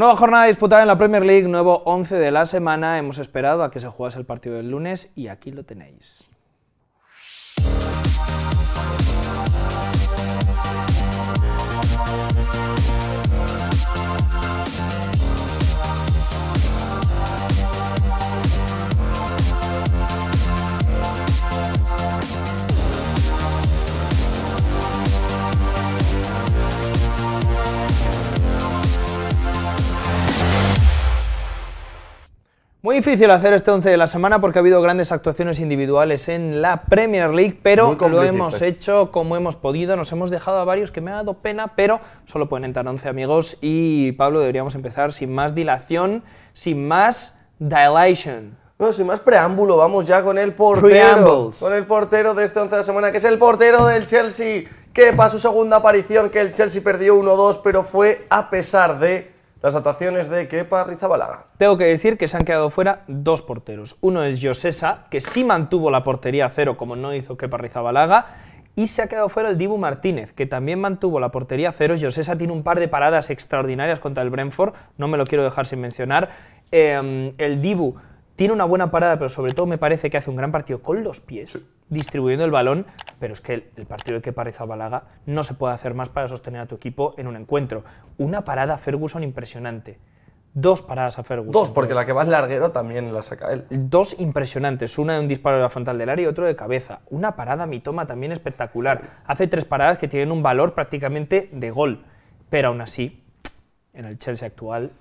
Nueva jornada disputada en la Premier League, nuevo 11 de la semana. Hemos esperado a que se jugase el partido del lunes y aquí lo tenéis. Muy difícil hacer este 11 de la semana porque ha habido grandes actuaciones individuales en la Premier League, pero lo hemos eh. hecho como hemos podido. Nos hemos dejado a varios que me ha dado pena, pero solo pueden entrar 11 amigos. Y Pablo, deberíamos empezar sin más dilación, sin más dilation. No, sin más preámbulo, vamos ya con el portero. Con el portero de este 11 de la semana, que es el portero del Chelsea. Que para su segunda aparición, que el Chelsea perdió 1-2, pero fue a pesar de las actuaciones de Kepa Rizabalaga. Tengo que decir que se han quedado fuera dos porteros. Uno es Josesa, que sí mantuvo la portería a cero, como no hizo Kepa Rizabalaga, y se ha quedado fuera el Dibu Martínez, que también mantuvo la portería a cero. Josesa tiene un par de paradas extraordinarias contra el Brentford, no me lo quiero dejar sin mencionar. Em, el Dibu tiene una buena parada, pero sobre todo me parece que hace un gran partido con los pies, distribuyendo el balón, pero es que el, partido de que parece Balaga no se puede hacer más para sostener a tu equipo en un encuentro. Una parada Ferguson impresionante. Dos paradas a Ferguson. Dos, porque la que va al larguero también la saca él. Dos impresionantes, una de un disparo de la frontal del área y otro de cabeza. Una parada mi toma también espectacular. Hace tres paradas que tienen un valor prácticamente de gol. Pero aún así, en el Chelsea actual,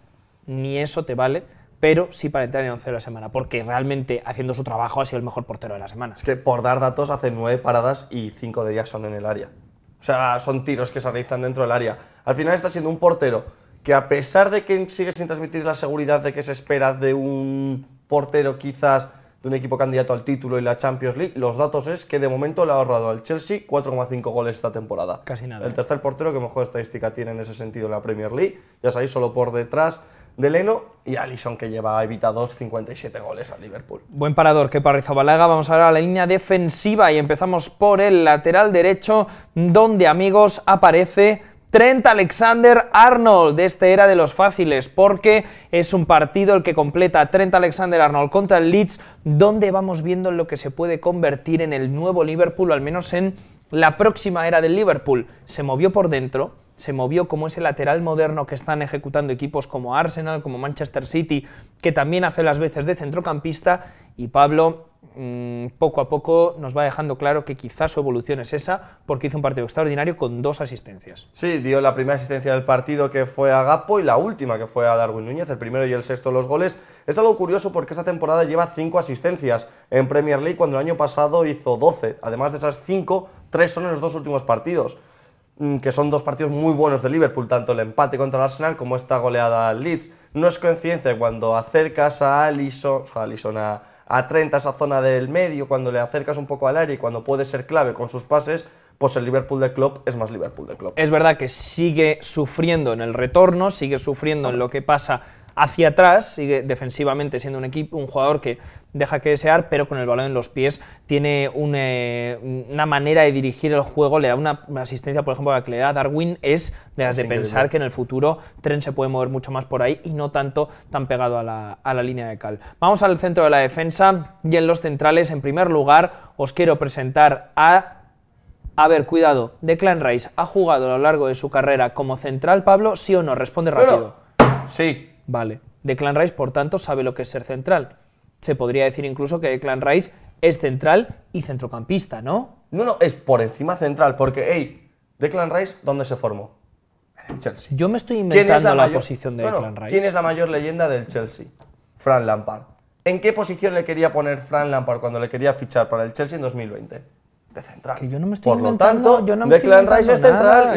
ni eso te vale pero sí para entrar en el 11 de la semana, porque realmente haciendo su trabajo ha sido el mejor portero de la semana. Es que por dar datos hace nueve paradas y cinco de ellas son en el área. O sea, son tiros que se realizan dentro del área. Al final está siendo un portero que a pesar de que sigue sin transmitir la seguridad de que se espera de un portero quizás de un equipo candidato al título y la Champions League, los datos es que de momento le ha ahorrado al Chelsea 4,5 goles esta temporada. Casi nada. El tercer portero que mejor estadística tiene en ese sentido en la Premier League, ya sabéis, solo por detrás de Leno y Alisson que lleva evitados 57 goles al Liverpool. Buen parador que para Rizabalaga. Vamos ahora a la línea defensiva y empezamos por el lateral derecho donde amigos aparece Trent Alexander Arnold, de este era de los fáciles, porque es un partido el que completa Trent Alexander Arnold contra el Leeds, donde vamos viendo lo que se puede convertir en el nuevo Liverpool, o al menos en la próxima era del Liverpool. Se movió por dentro, se movió como ese lateral moderno que están ejecutando equipos como Arsenal, como Manchester City, que también hace las veces de centrocampista, y Pablo mm, poco a poco nos va dejando claro que quizás su evolución es esa, porque hizo un partido extraordinario con dos asistencias. Sí, dio la primera asistencia del partido que fue a Gapo y la última que fue a Darwin Núñez, el primero y el sexto los goles. Es algo curioso porque esta temporada lleva cinco asistencias en Premier League cuando el año pasado hizo doce, además de esas cinco, tres son en los dos últimos partidos. Mm, que son dos partidos muy buenos de Liverpool, tanto el empate contra el Arsenal como esta goleada al Leeds. No es coincidencia cuando acercas a Alisson, o sea, a, a esa zona del medio, cuando le acercas un poco al área y cuando puede ser clave con sus pases, pues el Liverpool de Klopp es más Liverpool de Klopp. Es verdad que sigue sufriendo en el retorno, sigue sufriendo en lo que pasa hacia atrás, sigue defensivamente siendo un, equipo, un jugador que deja que desear, pero con el balón en los pies tiene eh, una manera de dirigir el juego, le da una asistencia, por ejemplo, a la que le da Darwin, es de de pensar que, en el futuro Tren se puede mover mucho más por ahí y no tanto tan pegado a la, línea de cal. Vamos al centro de la defensa y en los centrales, en primer lugar, os quiero presentar a a ver, cuidado, Clan Rice ha jugado a lo largo de su carrera como central, Pablo, sí o no, responde rápido. sí. Vale. Declan Rice, por tanto, sabe lo que es ser central. Se podría decir incluso que Declan Rice es central y centrocampista, ¿no? No, no, es por encima central, porque, hey, Declan Rice, ¿dónde se formó? En Chelsea. Yo me estoy inventando la, posición de Declan Rice. ¿Quién es la mayor leyenda del Chelsea? Fran Lampard. ¿En qué posición le quería poner Fran Lampard cuando le quería fichar para el Chelsea en 2020? central. yo no me estoy inventando,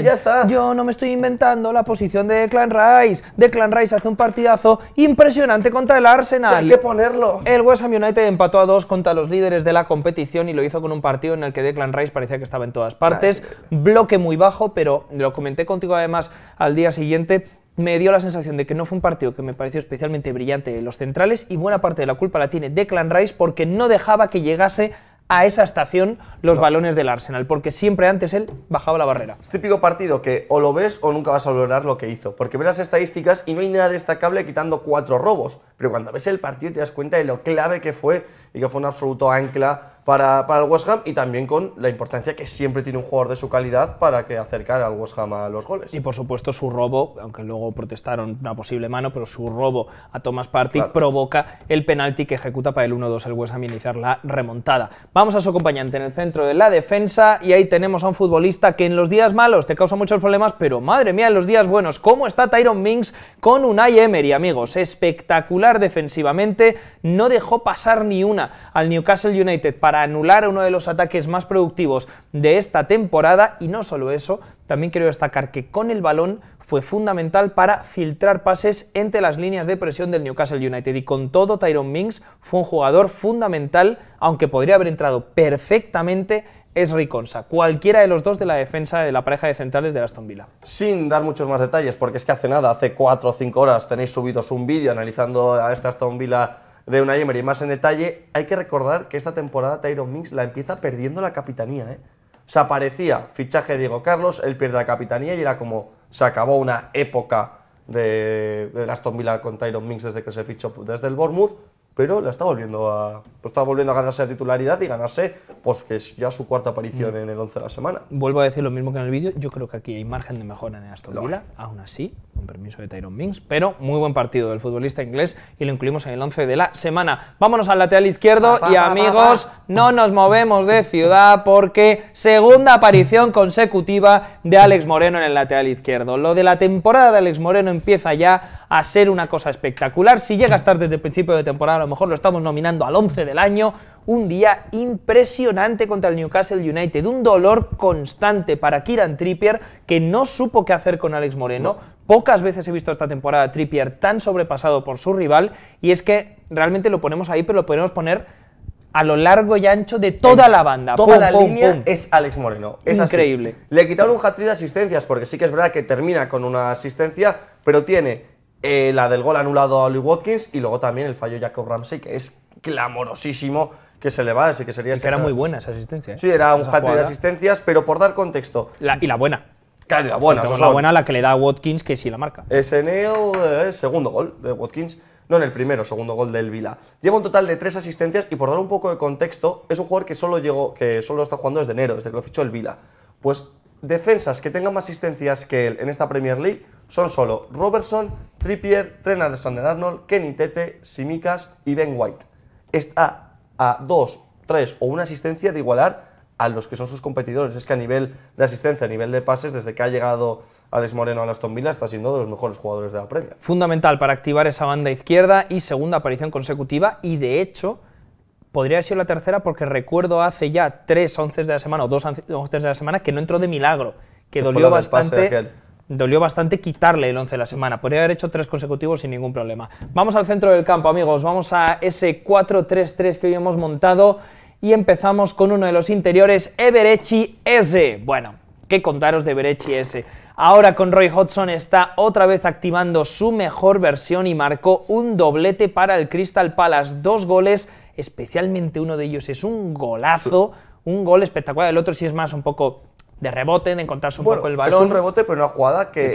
ya está. Yo no me estoy inventando la posición de Clan Rice. Declan Clan Rice hace un partidazo impresionante contra el Arsenal. Hay que ponerlo. El West Ham United empató a dos contra los líderes de la competición y lo hizo con un partido en el que Declan Rice parecía que estaba en todas partes. Bloque muy bajo, pero lo comenté contigo además al día siguiente me dio la sensación de que no fue un partido que me pareció especialmente brillante los centrales y buena parte de la culpa la tiene Declan Rice porque no dejaba que llegase a esa estación los balones del Arsenal, porque siempre antes él bajaba la barrera. Es típico partido que o lo ves o nunca vas a valorar lo que hizo, porque ves las estadísticas y no hay nada destacable quitando cuatro robos, pero cuando ves el partido te das cuenta de lo clave que fue y que fue un absoluto ancla para, para, el West Ham y también con la importancia que siempre tiene un jugador de su calidad para que acercara al West Ham a los goles. Y por supuesto su robo, aunque luego protestaron una posible mano, pero su robo a Thomas Partick provoca el penalti que ejecuta para el 1-2 el West Ham y iniciar la remontada. Vamos a su acompañante en el centro de la defensa y ahí tenemos a un futbolista que en los días malos te causa muchos problemas, pero madre mía, en los días buenos, ¿cómo está Tyron Minks con Unai Emery, amigos? Espectacular defensivamente, no dejó pasar ni una al Newcastle United para anular uno de los ataques más productivos de esta temporada y no solo eso, también quiero destacar que con el balón fue fundamental para filtrar pases entre las líneas de presión del Newcastle United y con todo Tyron Mings fue un jugador fundamental, aunque podría haber entrado perfectamente es Riconsa, cualquiera de los dos de la defensa de la pareja de centrales de Aston Villa. Sin dar muchos más detalles, porque es que hace nada, hace 4 o 5 horas tenéis subidos un vídeo analizando a esta Aston Villa de una y más en detalle, hay que recordar que esta temporada Tyron Mix la empieza perdiendo la capitanía. ¿eh? se aparecía fichaje de Diego Carlos, él pierde la capitanía y era como se acabó una época de, de Aston Villa con Tyron Mix desde que se fichó desde el Bournemouth, pero la está volviendo a pues está volviendo a ganarse la titularidad y ganarse pues que es ya su cuarta aparición mm. en el 11 de la semana. Vuelvo a decir lo mismo que en el vídeo, yo creo que aquí hay margen de mejora en Aston Villa, aún así, con permiso de Tyrone Mings, pero muy buen partido del futbolista inglés y lo incluimos en el 11 de la semana. Vámonos al lateral izquierdo y amigos, no nos movemos de ciudad porque segunda aparición consecutiva de Alex Moreno en el lateral izquierdo. Lo de la temporada de Alex Moreno empieza ya a ser una cosa espectacular, si llega a estar desde el principio de temporada a lo mejor lo estamos nominando al 11 del año, un día impresionante contra el Newcastle United, un dolor constante para Kiran Trippier que no supo qué hacer con Alex Moreno. Pocas veces he visto esta temporada Trippier tan sobrepasado por su rival y es que realmente lo ponemos ahí, pero lo podemos poner a lo largo y ancho de toda la banda. Toda la línea es Alex Moreno. Es Increíble. Le Le quitado un hat de asistencias porque sí que es verdad que termina con una asistencia, pero tiene eh, la del gol anulado a Lee Watkins y luego también el fallo Jacob Ramsey, que es clamorosísimo que se le va, ese que sería... que era muy buena esa asistencia. ¿eh? Sí, era un hat de asistencias, pero por dar contexto... y la buena. Claro, la buena. es la buena la que le da a Watkins, que sí la marca. Es en eh, segundo gol de Watkins, no en el primero, segundo gol del Vila. Lleva un total de tres asistencias y por dar un poco de contexto, es un jugador que solo, llegó, que solo está jugando desde enero, desde que lo fichó el Vila. Pues defensas que tengan más asistencias que él en esta Premier League son solo Robertson, Trippier, Trent Alexander-Arnold, Kenny Tete, Simicas y Ben White. Está a dos, tres o una asistencia de igualar a los que son sus competidores. Es que a nivel de asistencia, a nivel de pases, desde que ha llegado Alex Moreno a Aston Villa está siendo de los mejores jugadores de la Premier. Fundamental para activar esa banda izquierda y segunda aparición consecutiva y de hecho podría haber sido la tercera porque recuerdo hace ya tres once de la semana o dos once de la semana que no entró de milagro, que, dolió bastante. Dolió bastante quitarle el once de la semana. Podría haber hecho tres consecutivos sin ningún problema. Vamos al centro del campo, amigos. Vamos a ese 4-3-3 que hoy hemos montado y empezamos con uno de los interiores, Eberechi S. Bueno, qué contaros de Eberechi S. Ahora con Roy Hodgson está otra vez activando su mejor versión y marcó un doblete para el Crystal Palace, dos goles especialmente uno de ellos es un golazo, un gol espectacular, el otro sí es más un poco de rebote, de encontrarse un poco el balón. Es un rebote, pero una jugada que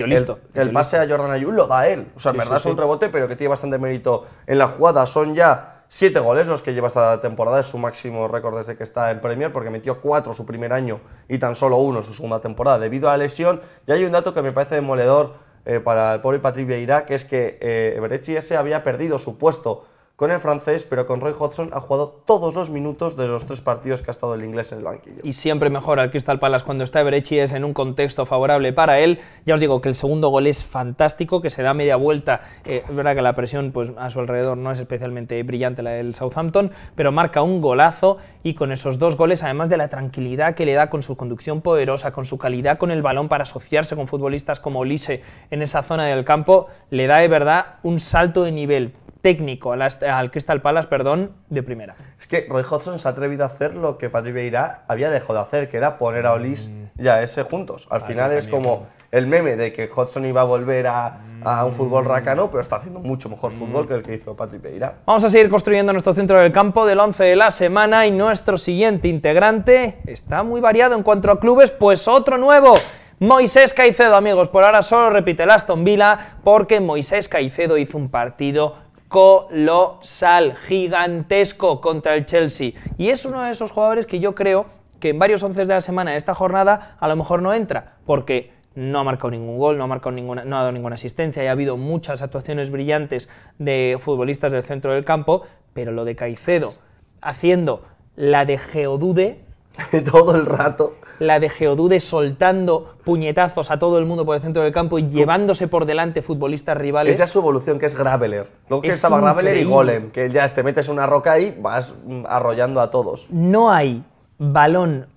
el, pase a Jordan Ayun lo da él. O sea, en verdad es un rebote, pero que tiene bastante mérito en la jugada. Son ya siete goles los que lleva esta temporada, es su máximo récord desde que está en Premier, porque metió cuatro su primer año y tan solo uno en su segunda temporada debido a la lesión. Y hay un dato que me parece demoledor eh, para el pobre Patrick Vieira, que es que eh, ese había perdido su puesto con el francés, pero con Roy Hodgson ha jugado todos los minutos de los tres partidos que ha estado el inglés en el banquillo. Y siempre mejor al Crystal Palace cuando está y es en un contexto favorable para él. Ya os digo que el segundo gol es fantástico, que se da media vuelta. Eh, es verdad que la presión pues, a su alrededor no es especialmente brillante la del Southampton, pero marca un golazo y con esos dos goles, además de la tranquilidad que le da con su conducción poderosa, con su calidad con el balón para asociarse con futbolistas como Olise en esa zona del campo, le da de verdad un salto de nivel técnico al, Crystal Palace, perdón, de primera. Es que Roy Hodgson se ha atrevido a hacer lo que Patrick Vieira había dejado de hacer, que era poner a Olis mm. y a ese juntos. Al final es como el meme de que Hodgson iba a volver a, un fútbol mm. racano, pero está haciendo mucho mejor mm. fútbol que el que hizo Patrick Vamos a seguir construyendo nuestro centro del campo del 11 de la semana y nuestro siguiente integrante está muy variado en cuanto a clubes, pues otro nuevo. Moisés Caicedo, amigos, por ahora solo repite el Aston Villa porque Moisés Caicedo hizo un partido colosal, gigantesco contra el Chelsea. Y es uno de esos jugadores que yo creo que en varios once de la semana de esta jornada a lo mejor no entra, porque no ha marcado ningún gol, no ha, ninguna, no ha dado ninguna asistencia, y ha habido muchas actuaciones brillantes de futbolistas del centro del campo, pero lo de Caicedo haciendo la de Geodude todo el rato la de Geodude soltando puñetazos a todo el mundo por el centro del campo y llevándose por delante futbolistas rivales. Esa es su evolución, que es Graveler. que estaba Graveler y Golem, que ya te metes una roca y vas mm, arrollando a todos. No hay balón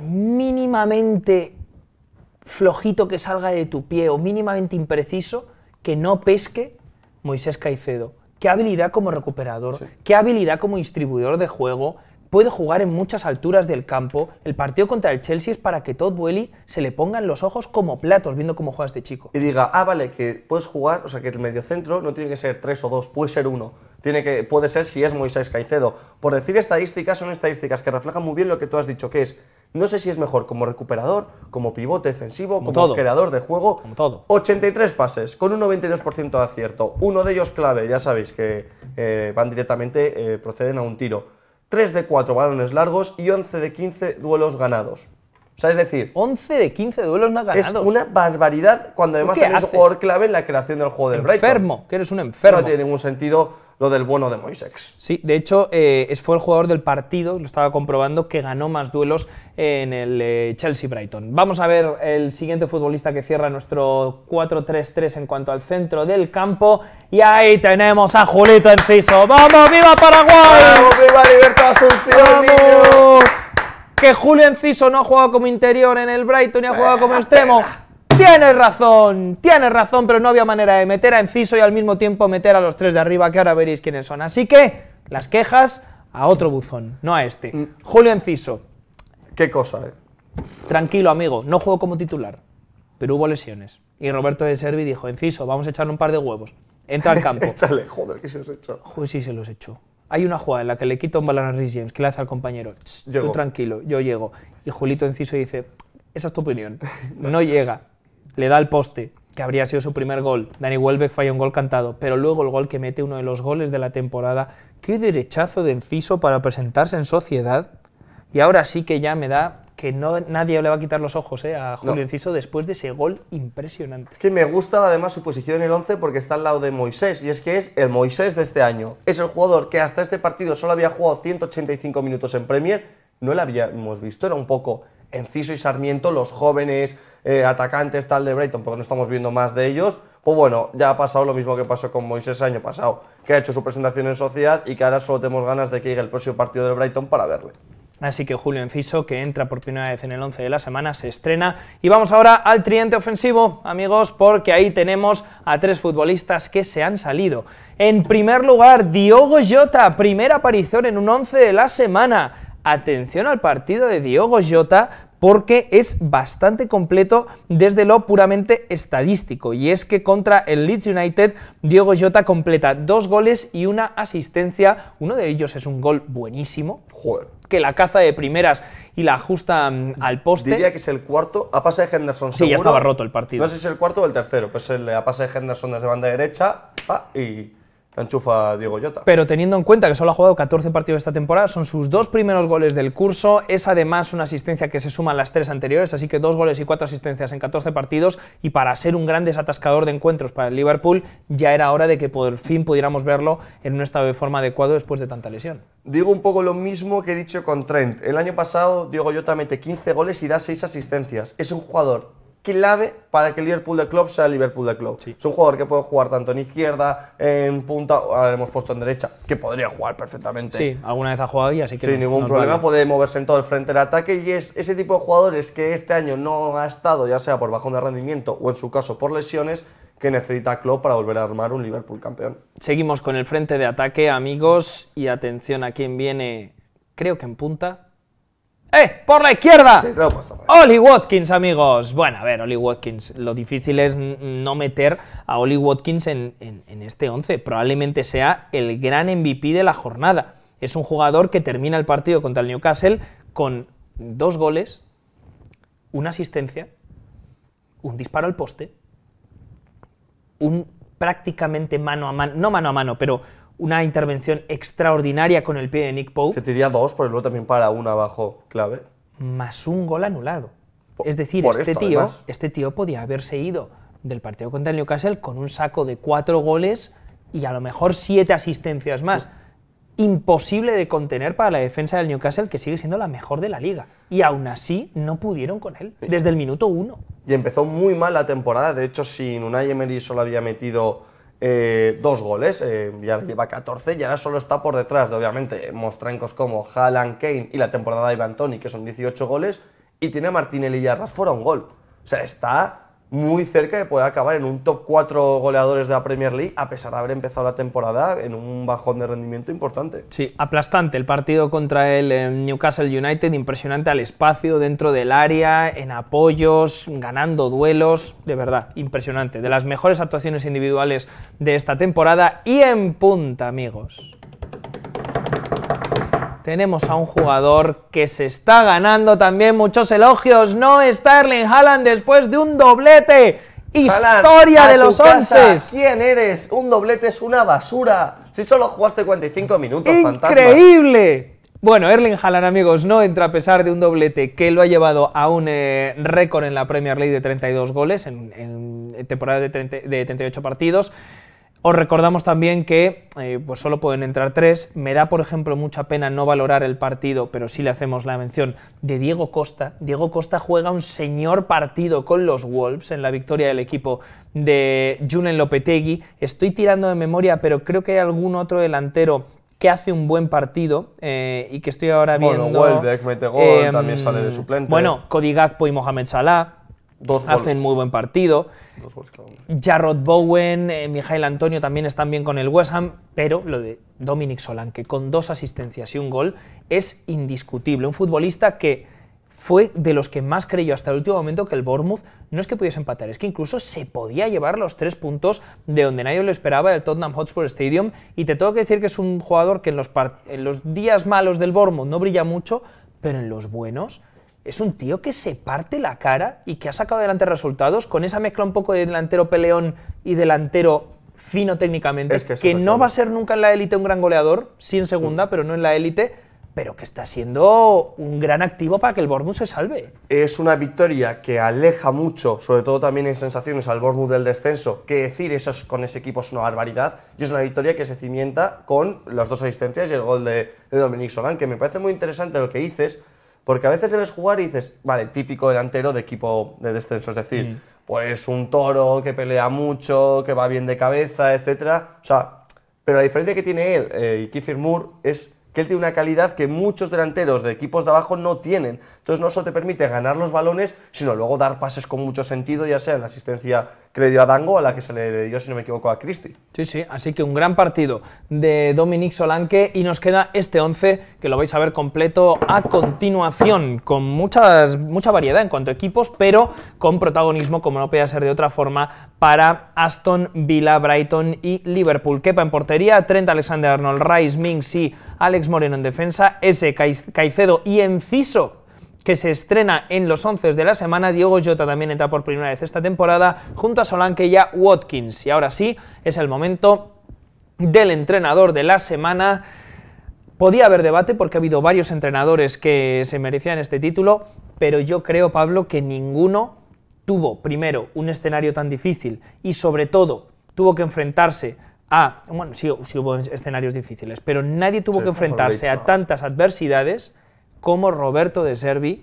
mínimamente flojito que salga de tu pie o mínimamente impreciso que no pesque Moisés Caicedo. Qué habilidad como recuperador, qué habilidad como distribuidor de juego, puede jugar en muchas alturas del campo. El partido contra el Chelsea es para que Todd Welly se le pongan los ojos como platos viendo cómo juega este chico. Y diga, ah, vale, que puedes jugar, o sea, que el mediocentro no tiene que ser tres o dos, puede ser uno. Tiene que, puede ser si es Moisés Caicedo. Por decir estadísticas, son estadísticas que reflejan muy bien lo que tú has dicho, que es, no sé si es mejor como recuperador, como pivote defensivo, como, creador de juego. Como todo. 83 pases, con un 92% de acierto. Uno de ellos clave, ya sabéis que eh, van directamente, eh, proceden a un tiro. 3 de 4 balones largos y 11 de 15 duelos ganados. O sea, es decir... 11 de 15 duelos no ganados. Es una barbaridad cuando además es un jugador clave en la creación del juego del Brighton. Enfermo, que eres un enfermo. No tiene ningún sentido lo del bueno de Moisex. Sí, de hecho, eh, fue el jugador del partido, lo estaba comprobando, que ganó más duelos en el eh, Chelsea-Brighton. Vamos a ver el siguiente futbolista que cierra nuestro 4-3-3 en cuanto al centro del campo. Y ahí tenemos a Julito Enciso. ¡Vamos, viva Paraguay! ¡Vamos, viva Libertad Asunción, que Julio Enciso no ha jugado como interior en el Brighton y ha jugado como extremo. Tienes razón, tienes razón, pero no había manera de meter a Enciso y al mismo tiempo meter a los tres de arriba, que ahora veréis quiénes son. Así que las quejas a otro buzón, no a este. Mm. Julio Enciso. Qué cosa, eh. Tranquilo, amigo, no juego como titular, pero hubo lesiones. Y Roberto de Servi dijo, Enciso, vamos a echarle un par de huevos. Entra al campo. joder, que se los echó. Joder, sí se los echó. Hay una jugada en la que le quito un balón a Rhys James, que le hace al compañero, tú tranquilo, yo llego. Y Julito Enciso dice, esa es tu opinión, no llega le da el poste, que habría sido su primer gol. Dani Welbeck falla un gol cantado, pero luego el gol que mete uno de los goles de la temporada. ¡Qué derechazo de Enciso para presentarse en sociedad! Y ahora sí que ya me da que no, nadie le va a quitar los ojos eh, a Julio Enciso después de ese gol impresionante. Es que me gusta además su posición en el 11 porque está al lado de Moisés y es que es el Moisés de este año. Es el jugador que hasta este partido solo había jugado 185 minutos en Premier, no lo habíamos visto, era un poco Enciso y Sarmiento, los jóvenes, eh, atacantes tal de Brighton, porque no estamos viendo más de ellos, pues bueno, ya ha pasado lo mismo que pasó con Moisés el año pasado, que ha hecho su presentación en sociedad y que ahora solo tenemos ganas de que llegue el próximo partido del Brighton para verle. Así que Julio Enciso, que entra por primera vez en el 11 de la semana, se estrena. Y vamos ahora al triente ofensivo, amigos, porque ahí tenemos a tres futbolistas que se han salido. En primer lugar, Diogo Jota, primera aparición en un 11 de la semana. Atención al partido de Diogo Jota, porque es bastante completo desde lo puramente estadístico. Y es que contra el Leeds United, Diego Jota completa dos goles y una asistencia. Uno de ellos es un gol buenísimo. Que la caza de primeras y la ajusta mm, al poste. Diría que es el cuarto. A pase de Henderson. Sí, ya estaba roto el partido. No sé si es el cuarto o el tercero. Pues el a pase de Henderson desde banda derecha y enchufa Diego Llota. Pero teniendo en cuenta que solo ha jugado 14 partidos esta temporada, son sus dos primeros goles del curso, es además una asistencia que se suma a las tres anteriores, así que dos goles y cuatro asistencias en 14 partidos, y para ser un gran desatascador de encuentros para el Liverpool, ya era hora de que por fin pudiéramos verlo en un estado de forma adecuado después de tanta lesión. Digo un poco lo mismo que he dicho con Trent. El año pasado Diego Llota mete 15 goles y da 6 asistencias. Es un jugador clave para que el Liverpool de Club sea el Liverpool de Club. Es un jugador que puede jugar tanto en izquierda, en punta, ahora lo hemos puesto en derecha, que podría jugar perfectamente. Sí, alguna vez ha jugado y así que. Sin ningún problema, puede moverse en todo el frente del ataque y es ese tipo de jugadores que este año no ha estado, ya sea por bajón de rendimiento o en su caso por lesiones, que necesita Klopp para volver a armar un Liverpool campeón. Seguimos con el frente de ataque, amigos, y atención a quién viene, creo que en punta, ¡Eh! ¡Por la izquierda! Oli Watkins, amigos. Bueno, a ver, Oli Watkins. Lo difícil es no meter a Oli Watkins en, en este 11. Probablemente sea el gran MVP de la jornada. Es un jugador que termina el partido contra el Newcastle con dos goles, una asistencia, un disparo al poste, un prácticamente mano a mano, no mano a mano, pero una intervención extraordinaria con el pie de Nick Pope. Que te diría dos, pero luego también para una abajo clave. Más un gol anulado. es decir, este, tío, este tío podía haberse ido del partido contra el Newcastle con un saco de cuatro goles y a lo mejor siete asistencias más. Imposible de contener para la defensa del Newcastle, que sigue siendo la mejor de la liga. Y aún así no pudieron con él, desde el minuto uno. Y empezó muy mal la temporada. De hecho, sin Unai Emery solo había metido eh, dos goles, eh, ya lleva 14 y ahora solo está por detrás de obviamente mostrancos como Haaland, Kane y la temporada de Ivan Tony, que son 18 goles, y tiene a Martinelli y a un gol. O sea, está muy cerca de poder acabar en un top 4 goleadores de la Premier League, a pesar de haber empezado la temporada en un bajón de rendimiento importante. Sí, aplastante el partido contra el eh, Newcastle United, impresionante al espacio, dentro del área, en apoyos, ganando duelos, de verdad, impresionante. De las mejores actuaciones individuales de esta temporada y en punta, amigos tenemos a un jugador que se está ganando también muchos elogios, no está Erling Haaland después de un doblete. Historia de los once. ¿Quién eres? Un doblete es una basura. Si solo jugaste 45 minutos, Increíble. Bueno, Erling Haaland, amigos, no entra a pesar de un doblete que lo ha llevado a un eh, récord en la Premier League de 32 goles en, temporada de, de 38 partidos. Os recordamos también que eh, pues solo pueden entrar tres. Me da, por ejemplo, mucha pena no valorar el partido, pero sí le hacemos la mención de Diego Costa. Diego Costa juega un señor partido con los Wolves en la victoria del equipo de Junen Lopetegui. Estoy tirando de memoria, pero creo que hay algún otro delantero que hace un buen partido eh, y que estoy ahora viendo. Bueno, Welbeck mete también sale de em, suplente. Bueno, Cody y Mohamed Salah hacen muy buen partido. Jarrod Bowen, eh, Mijail Antonio también están bien con el West Ham, pero lo de Dominic Solan que con dos asistencias y un gol, es indiscutible. Un futbolista que fue de los que más creyó hasta el último momento que el Bournemouth no es que pudiese empatar, es que incluso se podía llevar los tres puntos de donde nadie lo esperaba del Tottenham Hotspur Stadium. Y te tengo que decir que es un jugador que en los, en los días malos del Bournemouth no brilla mucho, pero en los buenos es un tío que se parte la cara y que ha sacado adelante resultados con esa mezcla un poco de delantero peleón y delantero fino técnicamente, que, no va a ser nunca en la élite un gran goleador, sí en segunda, mm. pero no en la élite, pero que está siendo un gran activo para que el Bormuth se salve. Es una victoria que aleja mucho, sobre todo también en sensaciones, al Bormuth del descenso, que decir eso con ese equipo es una barbaridad, y es una victoria que se cimienta con las dos asistencias y el gol de, Dominique Dominic Solán, que me parece muy interesante lo que dices, porque a veces debes jugar y dices, vale, típico delantero de equipo de descenso, es decir, mm. pues un toro que pelea mucho, que va bien de cabeza, etcétera. O sea, pero la diferencia que tiene él eh, y Kiefer Moore es que él tiene una calidad que muchos delanteros de equipos de abajo no tienen. Entonces no solo te permite ganar los balones, sino luego dar pases con mucho sentido, ya sea en la asistencia que le dio a Dango, a la que se le dio, si no me equivoco, a Christie Sí, sí, así que un gran partido de Dominic Solanke y nos queda este 11 que lo vais a ver completo a continuación, con muchas, mucha variedad en cuanto a equipos, pero con protagonismo, como no podía ser de otra forma, para Aston Villa, Brighton y Liverpool. Kepa en portería, Trent Alexander-Arnold, Rice, Ming y Alex Moreno en defensa, S. Caicedo y Enciso que se estrena en los 11 de la semana. Diego Jota también entra por primera vez esta temporada, junto a Solanke y a Watkins. Y ahora sí, es el momento del entrenador de la semana. Podía haber debate porque ha habido varios entrenadores que se merecían este título, pero yo creo, Pablo, que ninguno tuvo, primero, un escenario tan difícil y, sobre todo, tuvo que enfrentarse a, bueno, sí, hubo escenarios difíciles, pero nadie tuvo que enfrentarse a tantas adversidades como Roberto de Servi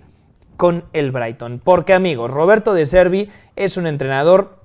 con el Brighton. Porque amigos, Roberto de Servi es un entrenador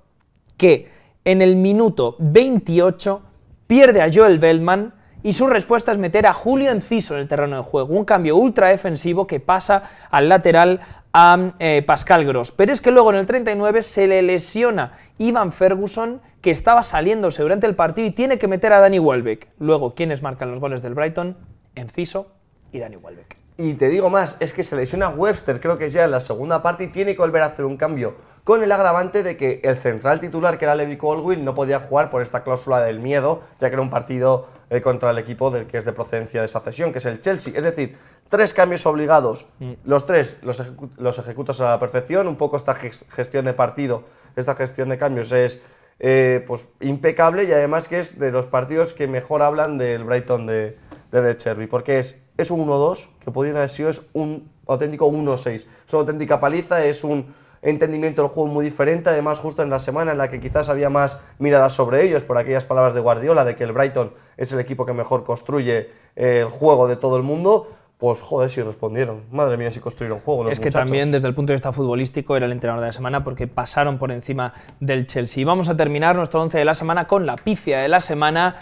que en el minuto 28 pierde a Joel Bellman y su respuesta es meter a Julio Enciso en el terreno de juego, un cambio ultra defensivo que pasa al lateral a eh, Pascal Gross. Pero es que luego en el 39 se le lesiona Ivan Ferguson, que estaba saliéndose durante el partido y tiene que meter a Dani Welbeck. Luego, ¿quiénes marcan los goles del Brighton? Enciso y Dani Welbeck. Y te digo más, es que se lesiona Webster, creo que ya en la segunda parte, y tiene que volver a hacer un cambio, con el agravante de que el central titular, que era Levi Colwyn no podía jugar por esta cláusula del miedo, ya que era un partido eh, contra el equipo del que es de procedencia de esa cesión, que es el Chelsea. Es decir, tres cambios obligados, mm. los tres los, ejecutas a la perfección, un poco esta gestión de partido, esta gestión de cambios es eh, pues, impecable y además que es de los partidos que mejor hablan del Brighton de, de The Cherry, porque es es un 1-2, que podría haber sido es un auténtico 1-6. Es una auténtica paliza, es un entendimiento del juego muy diferente, además justo en la semana en la que quizás había más miradas sobre ellos, por aquellas palabras de Guardiola, de que el Brighton es el equipo que mejor construye eh, el juego de todo el mundo, pues joder, si respondieron. Madre mía, si construyeron juego. es que también desde el punto de vista futbolístico era el entrenador de la semana porque pasaron por encima del Chelsea. Y vamos a terminar nuestro once de la semana con la pifia de la semana.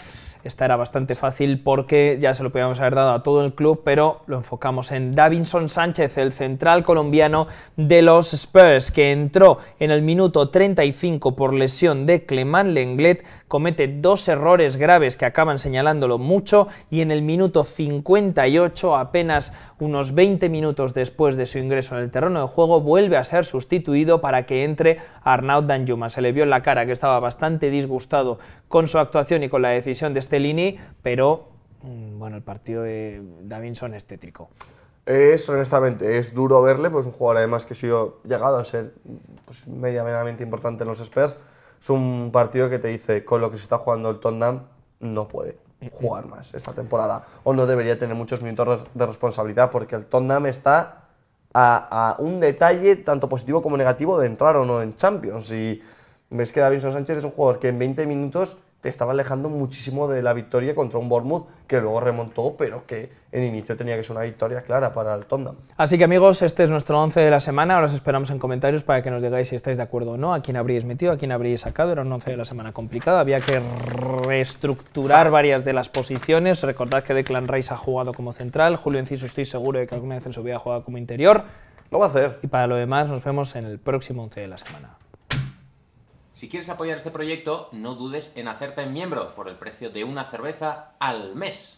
Esta era bastante fácil porque ya se lo podíamos haber dado a todo el club, pero lo enfocamos en Davinson Sánchez, el central colombiano de los Spurs, que entró en el minuto 35 por lesión de Clemán Lenglet, comete dos errores graves que acaban señalándolo mucho y en el minuto 58, apenas unos 20 minutos después de su ingreso en el terreno de juego, vuelve a ser sustituido para que entre Arnaud Danjuma. Se le vio en la cara que estaba bastante disgustado con su actuación y con la decisión de este Fellini, pero mm, bueno, el partido de Davinson es tétrico. Es, honestamente, es duro verle, pues un jugador además que ha sido llegado a ser pues, medianamente importante en los Spurs. Es un partido que te dice, con lo que se está jugando el Tottenham, no puede jugar más esta temporada. O no debería tener muchos minutos de responsabilidad, porque el Tottenham está a, a un detalle, tanto positivo como negativo, de entrar o no en Champions. Y ves que Davinson Sánchez es un jugador que en 20 minutos te estaba alejando muchísimo de la victoria contra un Bournemouth que luego remontó, pero que en inicio tenía que ser una victoria clara para el Tottenham. Así que amigos, este es nuestro 11 de la semana, ahora os esperamos en comentarios para que nos digáis si estáis de acuerdo o no, a quién habríais metido, a quién habríais sacado, era un 11 de la semana complicado, había que reestructurar varias de las posiciones, recordad que Declan Rice ha jugado como central, Julio Enciso estoy seguro de que alguna vez en su vida ha jugado como interior. Lo va a hacer. Y para lo demás nos vemos en el próximo 11 de la semana. Si quieres apoyar este proyecto, no dudes en hacerte miembro por el precio de una cerveza al mes.